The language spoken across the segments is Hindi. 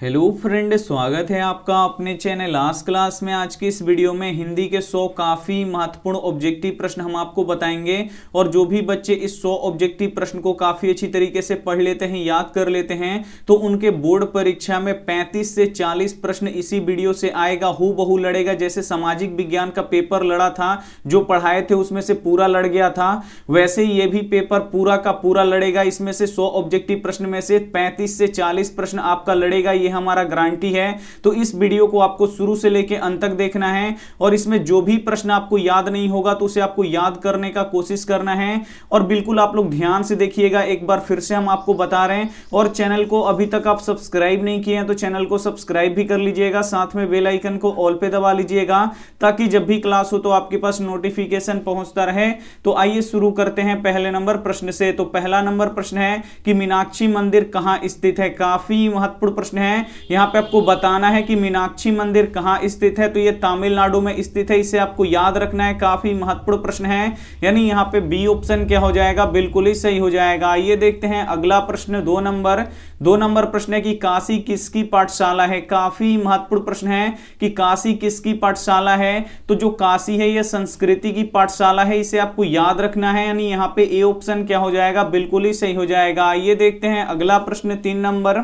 हेलो फ्रेंड स्वागत है आपका अपने चैनल लास्ट क्लास में आज की इस वीडियो में हिंदी के 100 काफ़ी महत्वपूर्ण ऑब्जेक्टिव प्रश्न हम आपको बताएंगे और जो भी बच्चे इस 100 ऑब्जेक्टिव प्रश्न को काफ़ी अच्छी तरीके से पढ़ लेते हैं याद कर लेते हैं तो उनके बोर्ड परीक्षा में 35 से 40 प्रश्न इसी वीडियो से आएगा हु बहु लड़ेगा जैसे सामाजिक विज्ञान का पेपर लड़ा था जो पढ़ाए थे उसमें से पूरा लड़ गया था वैसे ये भी पेपर पूरा का पूरा लड़ेगा इसमें से सौ ऑब्जेक्टिव प्रश्न में से पैंतीस से चालीस प्रश्न आपका लड़ेगा ये हमारा गारंटी है तो इस वीडियो को आपको शुरू से लेकर अंत तक देखना है और इसमें जो भी प्रश्न आपको याद नहीं होगा तो उसे आपको याद करने का कोशिश करना है और बिल्कुल आप लोग ध्यान से देखिएगा एक बार फिर से हम आपको बता रहे हैं और चैनल को अभी तक आप सब्सक्राइब नहीं किए हैं तो चैनल को सब्सक्राइब भी कर लीजिएगा साथ में बेल आइकन को ऑल पे दबा लीजिएगा ताकि जब भी क्लास हो तो आपके पास नोटिफिकेशन पहुंचता रहे तो आइए शुरू करते हैं पहले नंबर प्रश्न से तो पहला नंबर प्रश्न है कि मीनाक्षी मंदिर कहां स्थित है काफी महत्वपूर्ण प्रश्न है हैं यहाँ पे आपको बताना है कि मीनाक्षी मंदिर कहाँ स्थित है तो ये तमिलनाडु में स्थित है इसे आपको याद रखना है काफी महत्वपूर्ण प्रश्न है यानी यहाँ पे बी ऑप्शन क्या हो जाएगा बिल्कुल ही सही हो जाएगा ये देखते हैं अगला प्रश्न दो नंबर दो नंबर प्रश्न है कि काशी किसकी पाठशाला है काफी महत्वपूर्ण प्रश्न है कि काशी किसकी पाठशाला है तो जो काशी है यह संस्कृति की पाठशाला है इसे आपको याद रखना है यानी यहाँ पे ए ऑप्शन क्या हो जाएगा बिल्कुल ही सही हो जाएगा आइए देखते हैं अगला प्रश्न तीन नंबर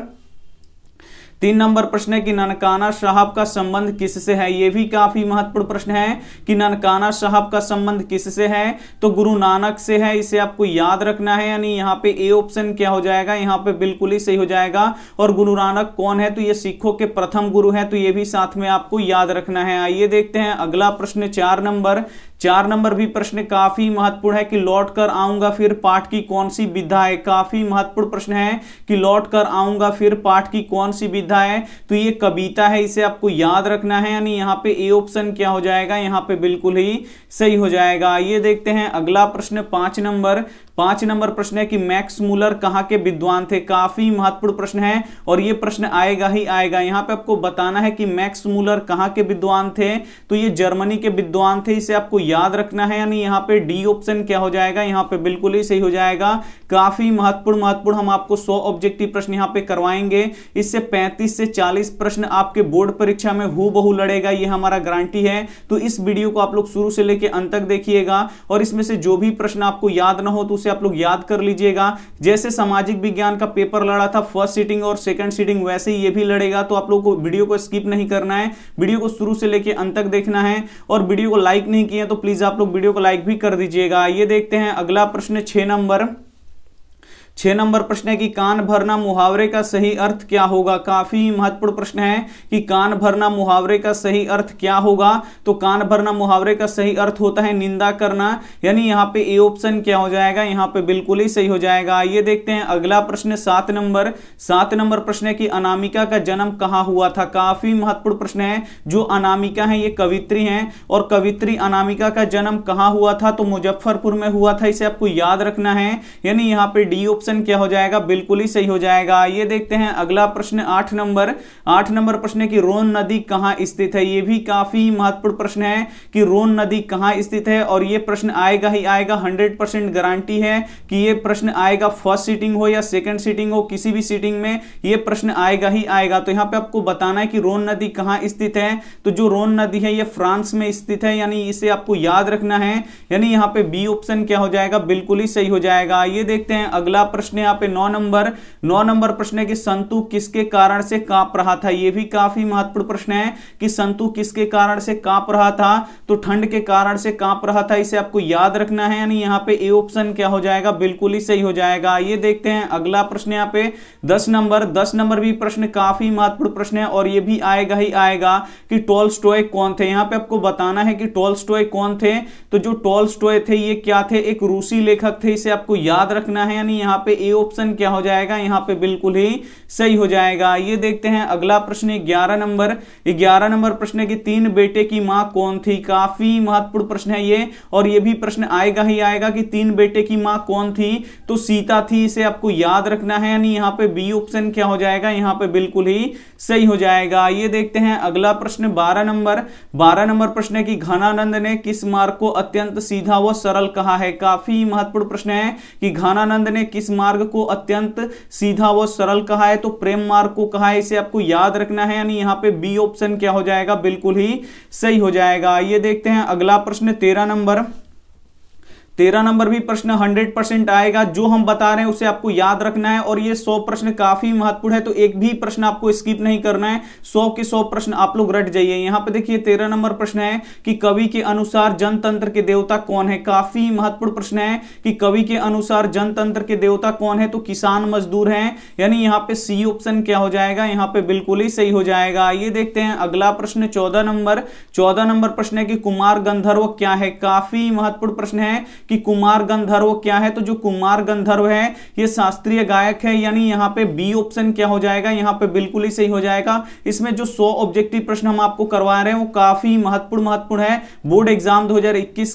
तीन नंबर प्रश्न है कि ननकाना साहब का संबंध किससे है यह भी काफी महत्वपूर्ण प्रश्न है कि ननकाना साहब का संबंध किससे है तो गुरु नानक से है इसे आपको याद रखना है यानी यहाँ पे ए ऑप्शन क्या हो जाएगा यहाँ पे बिल्कुल ही सही हो जाएगा और गुरु नानक कौन है तो ये सिखों के प्रथम गुरु है तो ये भी साथ में आपको याद रखना है आइए देखते हैं अगला प्रश्न चार नंबर चार नंबर भी प्रश्न काफी महत्वपूर्ण है कि लौट कर आऊंगा फिर पाठ की कौन सी विधा है काफी महत्वपूर्ण प्रश्न है कि लौट कर आऊंगा फिर पाठ की कौन सी विधा है तो ये कविता है इसे आपको याद रखना है यानी यहाँ पे ए ऑप्शन क्या हो जाएगा यहाँ पे बिल्कुल ही सही हो जाएगा ये देखते हैं अगला प्रश्न पांच नंबर पांच नंबर प्रश्न है कि मैक्स मूलर कहां के विद्वान थे काफी महत्वपूर्ण प्रश्न है और ये प्रश्न आएगा ही आएगा यहाँ पे आपको बताना है कि मैक्स मूलर कहां के विद्वान थे तो ये जर्मनी के विद्वान थे इसे आपको याद रखना है यानी यहां पे डी ऑप्शन क्या हो जाएगा यहाँ पे बिल्कुल ही सही हो जाएगा काफी महत्वपूर्ण महत्वपूर्ण हम आपको सौ ऑब्जेक्टिव प्रश्न यहाँ पे करवाएंगे इससे पैंतीस से चालीस प्रश्न आपके बोर्ड परीक्षा में हु बहु लड़ेगा ये हमारा गारंटी है तो इस वीडियो को आप लोग शुरू से लेकर अंत तक देखिएगा और इसमें से जो भी प्रश्न आपको याद ना हो तो उसे आप लोग याद कर लीजिएगा जैसे सामाजिक विज्ञान का पेपर लड़ा था फर्स्ट सीटिंग और सेकंड सीटिंग वैसे ही ये भी लड़ेगा तो आप लोग को वीडियो को स्किप नहीं करना है वीडियो को शुरू से लेकर अंत तक देखना है और वीडियो को लाइक नहीं किया तो प्लीज आप लोग वीडियो को लाइक भी कर दीजिएगा ये देखते हैं अगला प्रश्न छह नंबर छह नंबर प्रश्न है कि कान भरना मुहावरे का सही अर्थ क्या होगा काफी महत्वपूर्ण प्रश्न है कि कान भरना मुहावरे का सही अर्थ क्या होगा तो कान भरना मुहावरे का सही अर्थ होता है निंदा करना यानी यहाँ पे ए ऑप्शन क्या हो जाएगा यहाँ पे बिल्कुल ही सही हो जाएगा ये देखते हैं अगला प्रश्न सात नंबर सात नंबर प्रश्न है कि अनामिका का जन्म कहाँ हुआ था काफी महत्वपूर्ण प्रश्न है जो अनामिका है ये कवित्री है और कवित्री अनामिका का जन्म कहाँ हुआ था तो मुजफ्फरपुर में हुआ था इसे आपको याद रखना है यानी यहाँ पे डी ऑप्शन ऑप्शन क्या हो जाएगा बिल्कुल ही सही हो जाएगा ये देखते हैं अगला प्रश्न आठ नंबर आठ नंबर प्रश्न की रोन नदी कहाँ स्थित है ये भी काफी महत्वपूर्ण प्रश्न है कि रोन नदी कहाँ स्थित है और ये प्रश्न आएगा ही आएगा हंड्रेड परसेंट गारंटी है कि ये प्रश्न आएगा फर्स्ट सीटिंग हो या सेकंड सीटिंग हो किसी भी सीटिंग में ये प्रश्न आएगा ही आएगा तो यहाँ पे आपको बताना है कि रोन नदी कहाँ स्थित है तो जो रोन नदी है ये फ्रांस में स्थित है यानी इसे आपको याद रखना है यानी यहाँ पे बी ऑप्शन क्या हो जाएगा बिल्कुल ही सही हो जाएगा ये देखते हैं अगला प्रश्न यहाँ पे नौ नंबर नौ नंबर प्रश्न है कि संतु किसके कारण से कांप रहा था यह भी काफी महत्वपूर्ण प्रश्न है कि संतु किसके कारण से कांप रहा था तो ठंड के कारण से कांप रहा था इसे आपको याद रखना है यानी यहाँ पे ए ऑप्शन क्या हो जाएगा बिल्कुल ही सही हो जाएगा ये देखते हैं अगला प्रश्न यहाँ पे दस नंबर दस नंबर भी प्रश्न काफी महत्वपूर्ण प्रश्न है और ये भी आएगा ही आएगा कि टोल कौन थे यहाँ पे आपको बताना है कि टोल कौन थे तो जो टोल थे ये क्या थे एक रूसी लेखक थे इसे आपको याद रखना है यानी यहाँ पे ए ऑप्शन क्या हो जाएगा यहाँ पे बिल्कुल ही सही हो जाएगा ये देखते हैं अगला प्रश्न ग्यारह नंबर ग्यारह नंबर प्रश्न है कि तीन बेटे की माँ कौन थी काफी महत्वपूर्ण प्रश्न है ये और ये भी प्रश्न आएगा ही आएगा कि तीन बेटे की माँ कौन थी तो सीता थी इसे आपको याद रखना है यानी यहाँ पे बी ऑप्शन क्या हो जाएगा यहाँ पे बिल्कुल ही सही हो जाएगा ये देखते हैं अगला प्रश्न बारह नंबर बारह नंबर प्रश्न है कि घनानंद ने किस मार्ग को अत्यंत सीधा व सरल कहा है काफी महत्वपूर्ण प्रश्न है कि घनानंद ने किस मार्ग को अत्यंत सीधा व सरल कहा है तो प्रेम मार्ग को कहा है इसे आपको याद रखना है यानी यहाँ पे बी ऑप्शन क्या हो जाएगा बिल्कुल ही सही हो जाएगा ये देखते हैं अगला प्रश्न तेरह नंबर तेरह नंबर भी प्रश्न हंड्रेड परसेंट आएगा जो हम बता रहे हैं उसे आपको याद रखना है और ये सौ प्रश्न काफी महत्वपूर्ण है तो एक भी प्रश्न आपको स्किप नहीं करना है सौ के सौ प्रश्न आप लोग रट जाइए यहाँ पे देखिए तेरह नंबर प्रश्न है कि कवि के अनुसार जनतंत्र के देवता कौन है काफी महत्वपूर्ण प्रश्न है कि कवि के अनुसार जनतंत्र के देवता कौन है तो किसान मजदूर है यानी यहाँ पे सी ऑप्शन क्या हो जाएगा यहाँ पे बिल्कुल ही सही हो जाएगा ये देखते हैं अगला प्रश्न चौदह नंबर चौदह नंबर प्रश्न है कि कुमार गंधर्व क्या है काफी महत्वपूर्ण प्रश्न है कि कुमार गंधर्व क्या है तो जो कुमार गंधर्व है ये शास्त्रीय गायक है यानी यहाँ पे बी ऑप्शन क्या हो जाएगा यहाँ पे बिल्कुल ही सही हो जाएगा इसमें जो सौ ऑब्जेक्टिव प्रश्न हम आपको करवा रहे हैं वो काफी महत्वपूर्ण महत्वपूर्ण है बोर्ड एग्जाम दो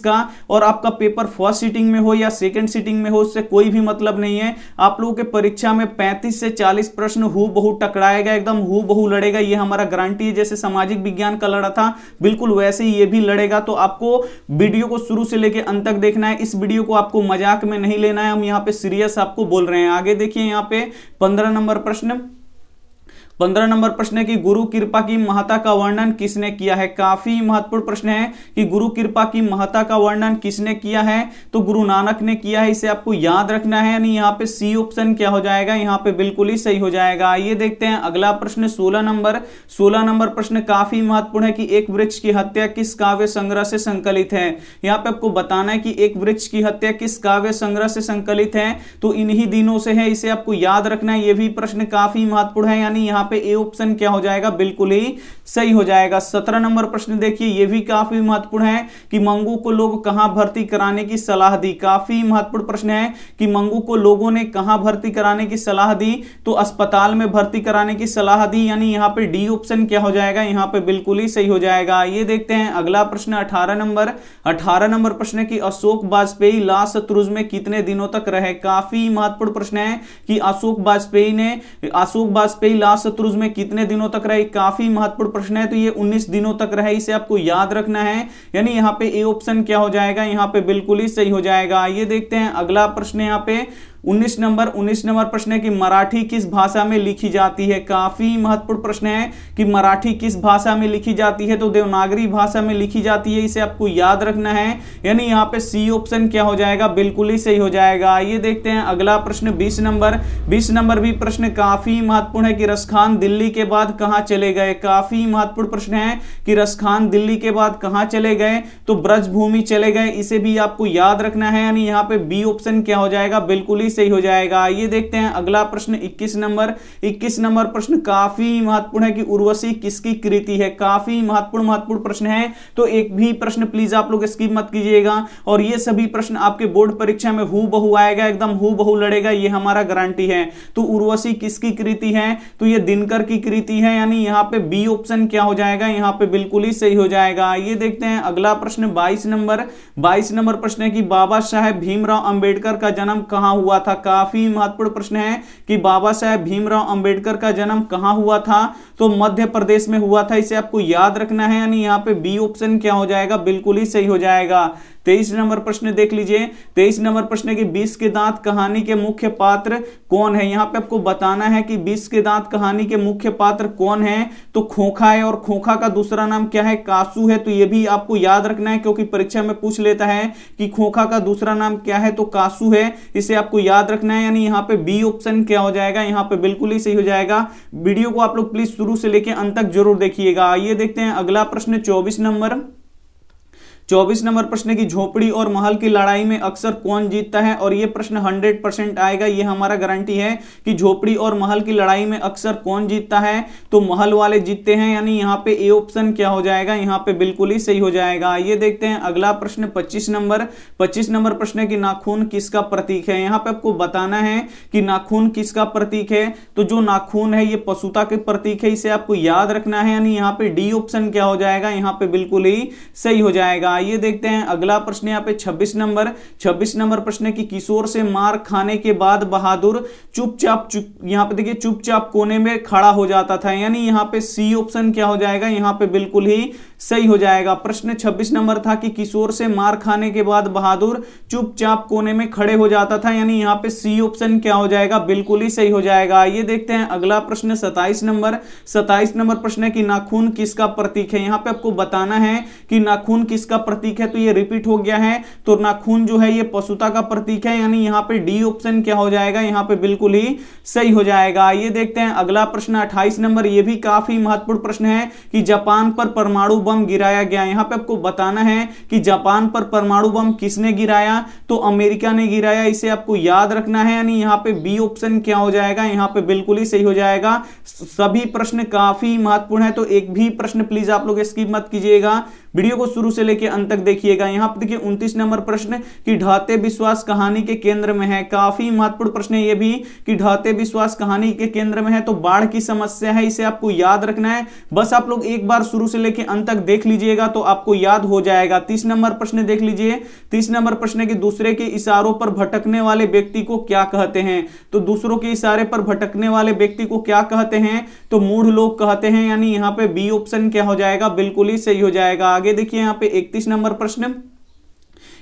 का और आपका पेपर फर्स्ट सीटिंग में हो या सेकेंड सीटिंग में हो उससे कोई भी मतलब नहीं है आप लोगों के परीक्षा में पैंतीस से चालीस प्रश्न हु बहु टकराएगा एकदम हु बहु लड़ेगा ये हमारा गारंटी है जैसे सामाजिक विज्ञान का लड़ा था बिल्कुल वैसे ही ये भी लड़ेगा तो आपको वीडियो को शुरू से लेकर अंत तक देखना है इस वीडियो को आपको मजाक में नहीं लेना है हम यहाँ पे सीरियस आपको बोल रहे हैं आगे देखिए यहाँ पे पंद्रह नंबर प्रश्न पंद्रह नंबर प्रश्न है कि गुरु कृपा की महत्ता का वर्णन किसने किया है काफी महत्वपूर्ण प्रश्न है कि गुरु कृपा की महत्ता का वर्णन किसने किया है तो गुरु नानक ने किया है इसे आपको याद रखना है यानी यहाँ पे सी ऑप्शन क्या हो जाएगा यहाँ पे बिल्कुल ही सही हो जाएगा ये देखते हैं अगला प्रश्न सोलह नंबर सोलह नंबर प्रश्न काफी महत्वपूर्ण है कि एक वृक्ष की हत्या किस काव्य संग्रह से संकलित है यहाँ पे आपको बताना है कि एक वृक्ष की हत्या किस काव्य संग्रह से संकलित है तो इन्हीं दिनों से है इसे आपको याद रखना है ये भी प्रश्न काफी महत्वपूर्ण है यानी यहाँ पे ए ऑप्शन क्या हो जाएगा बिल्कुल ही सही हो जाएगा सत्रह नंबर प्रश्न देखिए ये भी काफी महत्वपूर्ण है कि मंगू को लोग कहां भर्ती कराने की सलाह दी काफी महत्वपूर्ण प्रश्न है कि मंगू को लोगों ने कहाँ भर्ती कराने की सलाह दी तो अस्पताल में भर्ती कराने की सलाह दी यानी यहाँ पे डी ऑप्शन क्या हो जाएगा यहाँ पे बिल्कुल ही सही हो जाएगा ये देखते हैं अगला प्रश्न अठारह नंबर अठारह नंबर प्रश्न की अशोक वाजपेयी लाश शत्रुज में कितने दिनों तक रहे काफी महत्वपूर्ण प्रश्न है कि अशोक वाजपेयी ने अशोक वाजपेयी लाश त्रुज में कितने दिनों तक रहे काफी महत्वपूर्ण प्रश्न है तो ये 19 दिनों तक रहे इसे आपको याद रखना है यानी यहाँ पे ए ऑप्शन क्या हो जाएगा यहाँ पे बिल्कुल ही सही हो जाएगा ये देखते हैं अगला प्रश्न यहाँ पे 19 नंबर 19 नंबर प्रश्न है कि मराठी किस भाषा में लिखी जाती है काफी महत्वपूर्ण प्रश्न है कि मराठी किस भाषा में लिखी जाती है तो देवनागरी भाषा में लिखी जाती है इसे आपको याद रखना है यानी यहाँ पे सी ऑप्शन क्या हो जाएगा बिल्कुल ही सही हो जाएगा ये देखते हैं अगला प्रश्न बीस नंबर बीस नंबर भी प्रश्न काफी महत्वपूर्ण है कि रसखान दिल्ली के बाद कहाँ चले गए काफी महत्वपूर्ण प्रश्न है कि रसखान दिल्ली के बाद कहाँ चले गए तो ब्रजभूमि चले गए इसे भी आपको याद रखना है यानी यहाँ पे बी ऑप्शन क्या हो जाएगा बिल्कुल ही भी सही हो जाएगा ये देखते हैं अगला प्रश्न 21 नंबर 21 नंबर प्रश्न काफी महत्वपूर्ण है कि उर्वशी किसकी कृति है काफी महत्वपूर्ण महत्वपूर्ण प्रश्न है तो एक भी प्रश्न प्लीज आप लोग स्कीप मत कीजिएगा और ये सभी प्रश्न आपके बोर्ड परीक्षा में हु बहु आएगा एकदम हु बहु लड़ेगा ये हमारा गारंटी है तो उर्वशी किसकी कृति है तो ये दिनकर की कृति है यानी यहाँ पे बी ऑप्शन क्या हो जाएगा यहाँ पे बिल्कुल ही सही हो जाएगा ये देखते हैं अगला प्रश्न बाईस नंबर बाईस नंबर प्रश्न है कि बाबा साहेब भीमराव अंबेडकर का जन्म कहा हुआ हुआ था काफी महत्वपूर्ण प्रश्न है कि बाबा साहेब भीमराव अंबेडकर का जन्म कहां हुआ था तो मध्य प्रदेश में हुआ था इसे आपको याद रखना है यानी यहां पे बी ऑप्शन क्या हो जाएगा बिल्कुल ही सही हो जाएगा तेईस नंबर प्रश्न देख लीजिए तेईस नंबर प्रश्न की बीस के दांत कहानी के मुख्य पात्र कौन है यहाँ पे आपको बताना है कि बीस के दांत कहानी के मुख्य पात्र कौन है तो खोखा है और खोखा का दूसरा नाम क्या है कासू है तो ये भी आपको याद रखना है क्योंकि परीक्षा में पूछ लेता है कि खोखा का दूसरा नाम क्या है तो कासू है इसे आपको याद रखना है यानी यहाँ पे बी ऑप्शन क्या हो जाएगा यहाँ पे बिल्कुल ही सही हो जाएगा वीडियो को आप लोग प्लीज शुरू से लेकर अंत तक जरूर देखिएगा आइए देखते हैं अगला प्रश्न चौबीस नंबर चौबीस नंबर प्रश्न की झोपड़ी और महल की लड़ाई में अक्सर कौन जीतता है और ये प्रश्न हंड्रेड परसेंट आएगा ये हमारा गारंटी है कि झोपड़ी और महल की लड़ाई में अक्सर कौन जीतता है तो महल वाले जीतते हैं यानी यहाँ पे ए ऑप्शन क्या हो जाएगा यहाँ पे बिल्कुल ही सही हो जाएगा ये देखते हैं अगला प्रश्न पच्चीस नंबर पच्चीस नंबर प्रश्न की नाखून किसका प्रतीक है यहाँ पे आपको बताना है कि नाखून किसका प्रतीक है तो जो नाखून है ये पशुता के प्रतीक है इसे आपको याद रखना है यानी यहाँ पे डी ऑप्शन क्या हो जाएगा यहाँ पे बिल्कुल ही सही हो जाएगा आइए देखते हैं अगला प्रश्न यहाँ पे 26 नंबर 26 नंबर प्रश्न है कि किशोर से मार खाने के बाद बहादुर चुपचाप चुप, यहाँ पे देखिए चुपचाप कोने में खड़ा हो जाता था यानी यहाँ पे सी ऑप्शन क्या हो जाएगा यहाँ पे बिल्कुल ही सही हो जाएगा प्रश्न 26 नंबर था कि किशोर से मार खाने के बाद बहादुर चुपचाप कोने में खड़े हो जाता था यानी यहाँ पे सी ऑप्शन क्या हो जाएगा बिल्कुल ही सही हो जाएगा आइए देखते हैं अगला प्रश्न 27 नंबर 27 नंबर प्रश्न है कि नाखून किसका प्रतीक है यहाँ पे आपको बताना है कि नाखून किसका प्रतीक है तो ये रिपीट हो गया है तो नाखून जो है ये पशुता का प्रतीक है यानी यहाँ पे डी ऑप्शन क्या हो जाएगा यहाँ पे बिल्कुल ही सही हो जाएगा ये देखते हैं अगला प्रश्न अट्ठाईस नंबर ये भी काफी महत्वपूर्ण प्रश्न है कि जापान पर परमाणु बम गिराया गया यहाँ पे आपको बताना है कि जापान पर परमाणु बम किसने गिराया तो अमेरिका ने गिराया इसे आपको याद रखना है यानी यहाँ पे बी ऑप्शन क्या हो जाएगा यहाँ पे बिल्कुल ही सही हो जाएगा सभी प्रश्न काफी महत्वपूर्ण है तो एक भी प्रश्न प्लीज आप लोग स्कीप मत कीजिएगा वीडियो को शुरू से लेकर अंत तक देखिएगा यहाँ पर देखिए उन्तीस नंबर प्रश्न कि ढाते विश्वास कहानी के केंद्र में है काफी महत्वपूर्ण प्रश्न है ये भी कि ढाते विश्वास कहानी के केंद्र में है तो बाढ़ की समस्या है इसे आपको याद रखना है बस आप लोग एक बार शुरू से लेकर अंत तक देख लीजिएगा तो आपको याद हो जाएगा तीस नंबर प्रश्न देख लीजिए तीस नंबर प्रश्न की दूसरे के इशारों पर भटकने वाले व्यक्ति को क्या कहते हैं तो दूसरों के इशारे पर भटकने वाले व्यक्ति को क्या कहते हैं तो मूढ़ लोग कहते हैं यानी यहाँ पे बी ऑप्शन क्या हो जाएगा बिल्कुल ही सही हो जाएगा आगे देखिए यहाँ पे इकतीस नंबर प्रश्न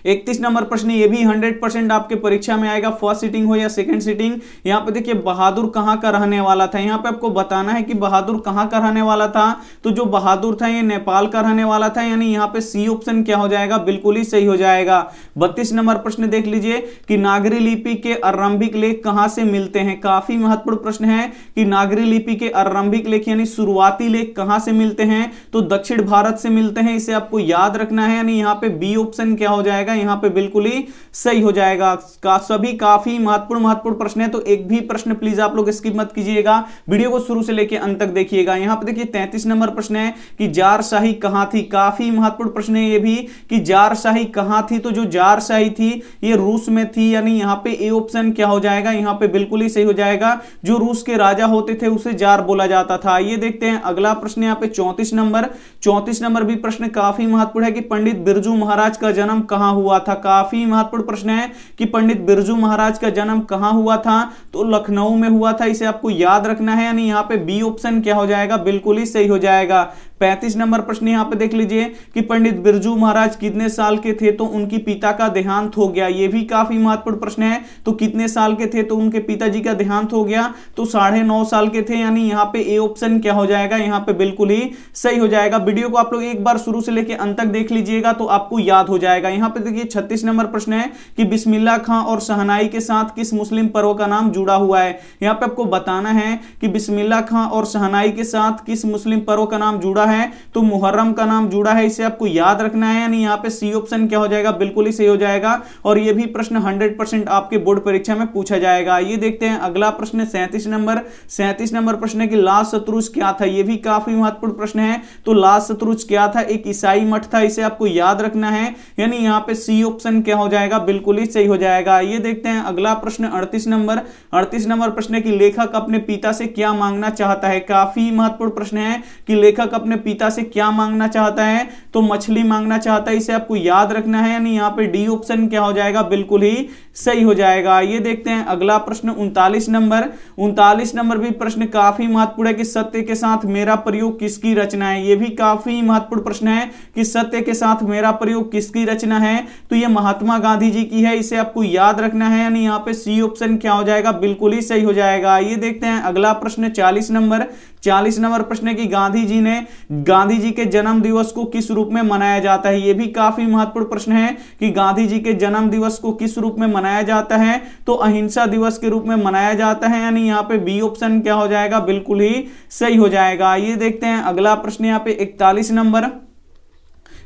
इकतीस नंबर प्रश्न ये भी हंड्रेड परसेंट आपके परीक्षा में आएगा फर्स्ट सीटिंग हो या सेकंड सीटिंग यहाँ पे देखिए बहादुर कहाँ का रहने वाला था यहाँ पे आपको बताना है कि बहादुर कहाँ का रहने वाला था तो जो बहादुर था ये नेपाल का रहने वाला था यानी यहाँ पे सी ऑप्शन क्या हो जाएगा बिल्कुल ही सही हो जाएगा बत्तीस नंबर प्रश्न देख लीजिए कि नागरी लिपि के आरंभिक लेख कहाँ से मिलते हैं काफी महत्वपूर्ण प्रश्न है कि नागरी लिपि के आरंभिक लेख यानी शुरुआती लेख कहाँ से मिलते हैं तो दक्षिण भारत से मिलते हैं इसे आपको याद रखना है यानी यहाँ पे बी ऑप्शन क्या हो जाएगा जाएगा यहां पे बिल्कुल ही सही हो जाएगा का सभी काफी महत्वपूर्ण महत्वपूर्ण प्रश्न है तो एक भी प्रश्न प्लीज आप लोग स्किप मत कीजिएगा वीडियो को शुरू से लेकर अंत तक देखिएगा यहां पर देखिए तैंतीस नंबर प्रश्न है कि जारशाही कहां थी काफी महत्वपूर्ण प्रश्न है ये भी कि जारशाही कहां थी तो जो जारशाही थी ये रूस में थी यानी यहां पर ए ऑप्शन क्या हो जाएगा यहां पर बिल्कुल ही सही हो जाएगा जो रूस के राजा होते थे उसे जार बोला जाता था ये देखते हैं अगला प्रश्न यहाँ पे चौंतीस नंबर चौंतीस नंबर भी प्रश्न काफी महत्वपूर्ण है कि पंडित बिरजू महाराज का जन्म कहाँ हुआ था काफी महत्वपूर्ण प्रश्न है कि पंडित बिरजू महाराज का जन्म कहां हुआ था तो लखनऊ में हुआ था इसे आपको याद रखना है यानी यहां पे बी ऑप्शन क्या हो जाएगा बिल्कुल ही सही हो जाएगा पैंतीस नंबर प्रश्न यहाँ पे देख लीजिए कि पंडित बिरजू महाराज कितने साल के थे तो उनकी पिता का देहांत हो गया ये भी काफी महत्वपूर्ण प्रश्न है तो कितने साल के थे तो उनके पिताजी का देहांत हो गया तो साढ़े नौ साल के थे यानी यहाँ पे ए ऑप्शन क्या हो जाएगा यहाँ पे बिल्कुल ही सही हो जाएगा वीडियो को आप लोग एक बार शुरू से लेकर अंत तक देख लीजिएगा तो आपको याद हो जाएगा यहाँ पे देखिए छत्तीस नंबर प्रश्न है कि बिस्मिल्ला खां और सहनाई के साथ किस मुस्लिम पर्व का नाम जुड़ा हुआ है यहाँ पे आपको बताना है कि बिस्मिल्ला खां और सहनाई के साथ किस मुस्लिम पर्व का नाम जुड़ा जुड़ा है तो मुहर्रम का नाम जुड़ा है इसे आपको याद रखना है यानी यहाँ पे सी ऑप्शन क्या हो जाएगा बिल्कुल ही सही हो जाएगा और ये भी प्रश्न हंड्रेड आपके बोर्ड परीक्षा में पूछा जाएगा ये देखते हैं अगला प्रश्न सैंतीस नंबर सैंतीस नंबर प्रश्न है कि लास्ट शत्रुज क्या था ये भी काफी महत्वपूर्ण प्रश्न है तो लास्ट शत्रुज क्या था एक ईसाई मठ था इसे आपको याद रखना है यानी यहाँ पे सी ऑप्शन क्या हो जाएगा बिल्कुल ही सही हो जाएगा ये देखते हैं अगला प्रश्न अड़तीस नंबर अड़तीस नंबर प्रश्न है कि लेखक अपने पिता से क्या मांगना चाहता है काफी महत्वपूर्ण प्रश्न है कि लेखक अपने अपने पिता से क्या मांगना चाहता है तो मछली मांगना चाहता है इसे आपको याद रखना है यानी यहाँ पे डी ऑप्शन क्या हो जाएगा बिल्कुल ही सही हो जाएगा ये देखते हैं अगला प्रश्न उनतालीस नंबर उनतालीस नंबर भी प्रश्न काफी महत्वपूर्ण है कि सत्य के साथ मेरा प्रयोग किसकी रचना है ये भी काफी महत्वपूर्ण प्रश्न है कि सत्य के साथ मेरा प्रयोग किसकी रचना है तो ये महात्मा गांधी जी की है इसे आपको याद रखना है यानी यहाँ पे सी ऑप्शन क्या हो जाएगा बिल्कुल ही सही हो जाएगा ये देखते हैं अगला प्रश्न चालीस नंबर चालीस नंबर प्रश्न की गांधी जी ने गांधी जी के जन्म दिवस को किस रूप में मनाया जाता है यह भी काफी महत्वपूर्ण प्रश्न है कि गांधी जी के जन्म दिवस को किस रूप में मनाया जाता है तो अहिंसा दिवस के रूप में मनाया जाता है यानी यहां पे बी ऑप्शन क्या हो जाएगा बिल्कुल ही सही हो जाएगा ये देखते हैं अगला प्रश्न यहां पे इकतालीस नंबर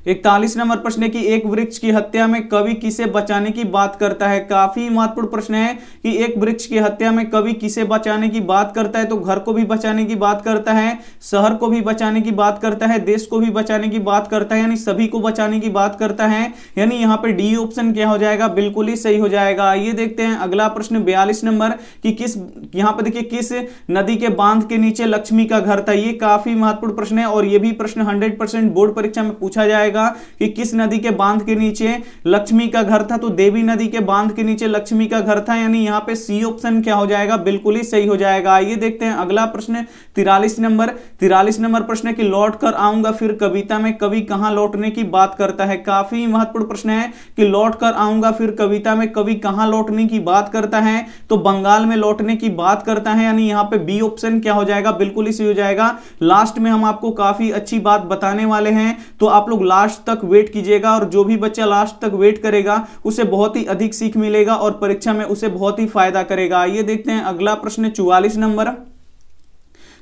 इकतालीस नंबर प्रश्न है कि एक वृक्ष की हत्या में कवि किसे बचाने की बात करता है काफी महत्वपूर्ण प्रश्न है कि एक वृक्ष की हत्या में कवि किसे बचाने की बात करता है तो घर को भी बचाने की बात करता है शहर को भी बचाने की बात करता है देश को भी बचाने की बात करता है यानी सभी को बचाने की बात करता है यानी यहाँ पे डी ऑप्शन क्या हो जाएगा बिल्कुल ही सही हो जाएगा आइए देखते हैं अगला प्रश्न बयालीस नंबर की किस यहाँ पर देखिए किस नदी के बांध के नीचे लक्ष्मी का घर था ये काफी महत्वपूर्ण प्रश्न है और ये भी प्रश्न हंड्रेड बोर्ड परीक्षा में पूछा जाएगा जाएगा कि किस नदी के बांध के नीचे लक्ष्मी का घर था तो देवी नदी के बांध के नीचे लक्ष्मी का घर था यानी यहाँ पे सी ऑप्शन क्या हो जाएगा बिल्कुल ही सही हो जाएगा आइए देखते हैं अगला प्रश्न तिरालीस नंबर तिरालीस नंबर प्रश्न की लौट कर आऊंगा फिर कविता में कवि कहां लौटने की बात करता है काफी महत्वपूर्ण प्रश्न है कि लौट कर आऊंगा फिर कविता में कवि कहां लौटने की बात करता है तो बंगाल में लौटने की बात करता है यानी यहां पे बी ऑप्शन क्या हो जाएगा बिल्कुल ही सही हो जाएगा लास्ट में हम आपको काफी अच्छी बात बताने वाले हैं तो आप लोग लास्ट लास्ट तक वेट कीजिएगा और जो भी बच्चा लास्ट तक वेट करेगा उसे बहुत ही अधिक सीख मिलेगा और परीक्षा में उसे बहुत ही फायदा करेगा आइए देखते हैं अगला प्रश्न चौवालीस नंबर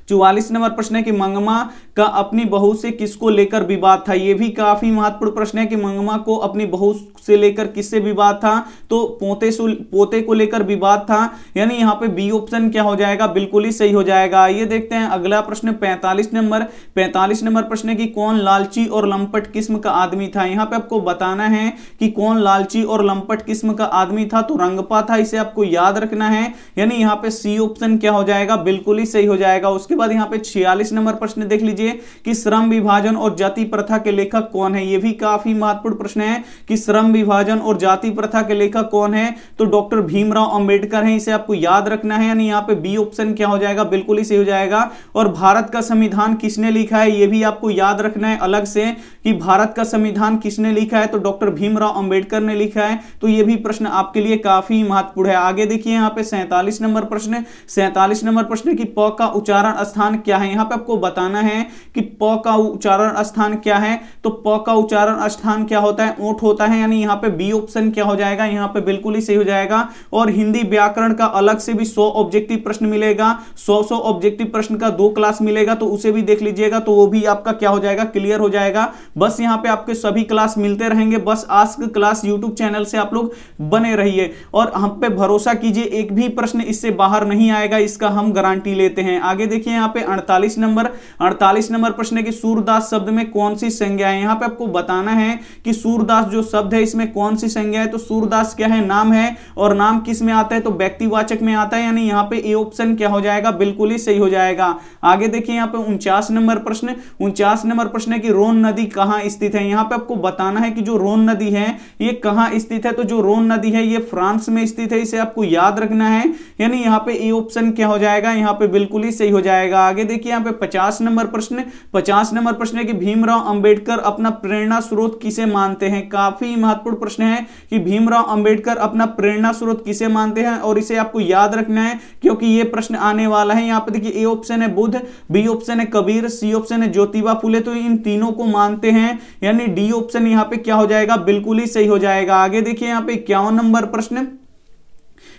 चौवालीस नंबर प्रश्न है कि मंगमा का अपनी बहू से किसको लेकर विवाद था यह भी काफी महत्वपूर्ण प्रश्न है कि मंगमा को अपनी बहू से लेकर किससे विवाद था तो पोते पोते को लेकर विवाद था यानी यहाँ पे बी ऑप्शन क्या हो जाएगा बिल्कुल ही सही हो जाएगा ये देखते हैं अगला प्रश्न पैंतालीस नंबर पैंतालीस नंबर प्रश्न है कि कौन लालची और लंपट किस्म का आदमी था यहाँ पे आपको बताना है कि कौन लालची और लंपट किस्म का आदमी था तो रंगपा था इसे आपको याद रखना है यानी यहाँ पे सी ऑप्शन क्या हो जाएगा बिल्कुल ही सही हो जाएगा उसके बाद यहाँ पे छियालीस नंबर प्रश्न देख लीजिए कि श्रम विभाजन और जाति प्रथा के लेखक कौन है ये भी काफी महत्वपूर्ण प्रश्न है कि श्रम विभाजन और जाति प्रथा के लेखक कौन है तो डॉक्टर भीमराव अंबेडकर हैं इसे आपको याद रखना है यानी यहाँ पे बी ऑप्शन क्या हो जाएगा बिल्कुल ही सही हो जाएगा और भारत का संविधान किसने लिखा है ये भी आपको याद रखना है अलग से कि भारत का संविधान किसने लिखा है तो डॉक्टर भीमराव अंबेडकर ने लिखा है तो ये भी प्रश्न आपके लिए काफी महत्वपूर्ण है आगे देखिए यहाँ पे सैंतालीस नंबर प्रश्न सैंतालीस नंबर प्रश्न की प का उच्चारण स्थान क्या है यहां पे आपको बताना है कि प का उच्चारण स्थान क्या है तो प का उच्चारण स्थान क्या होता है ओठ होता है यानी यहां पे बी ऑप्शन क्या हो जाएगा यहां पे बिल्कुल ही सही हो जाएगा और हिंदी व्याकरण का अलग से भी सौ ऑब्जेक्टिव प्रश्न मिलेगा सौ सौ ऑब्जेक्टिव प्रश्न का दो क्लास मिलेगा तो उसे भी देख लीजिएगा तो वो भी आपका क्या हो जाएगा क्लियर हो जाएगा बस यहाँ पे आपके सभी क्लास मिलते रहेंगे बस आस्क क्लास यूट्यूब चैनल से आप लोग बने रहिए और हम पे भरोसा कीजिए एक भी प्रश्न इससे बाहर नहीं आएगा इसका हम गारंटी लेते हैं आगे देखिए यहाँ पे 48 नंबर 48 नंबर प्रश्न है कि सूरदास शब्द में कौन सी संज्ञा है यहाँ पे आपको बताना है कि सूरदास जो शब्द है इसमें कौन सी संज्ञा है तो सूरदास क्या है नाम है और नाम किस में आता है तो व्यक्तिवाचक में आता है यानी यहाँ पे ए ऑप्शन क्या हो जाएगा बिल्कुल ही सही हो जाएगा आगे देखिए यहाँ पे उनचास नंबर प्रश्न उनचास नंबर प्रश्न है कि रोन नदी कहाँ स्थित है यहाँ पे आपको बताना है कि जो रोन नदी है ये कहाँ स्थित है तो जो रोन नदी है ये फ्रांस में स्थित है इसे आपको याद रखना है यानी यहाँ पे ए ऑप्शन क्या हो जाएगा यहाँ पे बिल्कुल ही सही हो जाएगा आएगा आगे देखिए यहाँ पे पचास नंबर प्रश्न पचास नंबर प्रश्न है कि भीमराव अंबेडकर अपना प्रेरणा स्रोत किसे मानते हैं काफी महत्वपूर्ण प्रश्न है कि भीमराव अंबेडकर अपना प्रेरणा स्रोत किसे मानते हैं और इसे आपको याद रखना है क्योंकि ये प्रश्न आने वाला है यहाँ पे देखिए ए ऑप्शन है बुद्ध बी ऑप्शन है कबीर सी ऑप्शन है ज्योतिबा फुले तो इन तीनों को मानते हैं यानी डी ऑप्शन यहाँ पे क्या हो जाएगा बिल्कुल ही सही हो जाएगा आगे देखिए यहाँ पे इक्यावन नंबर प्रश्न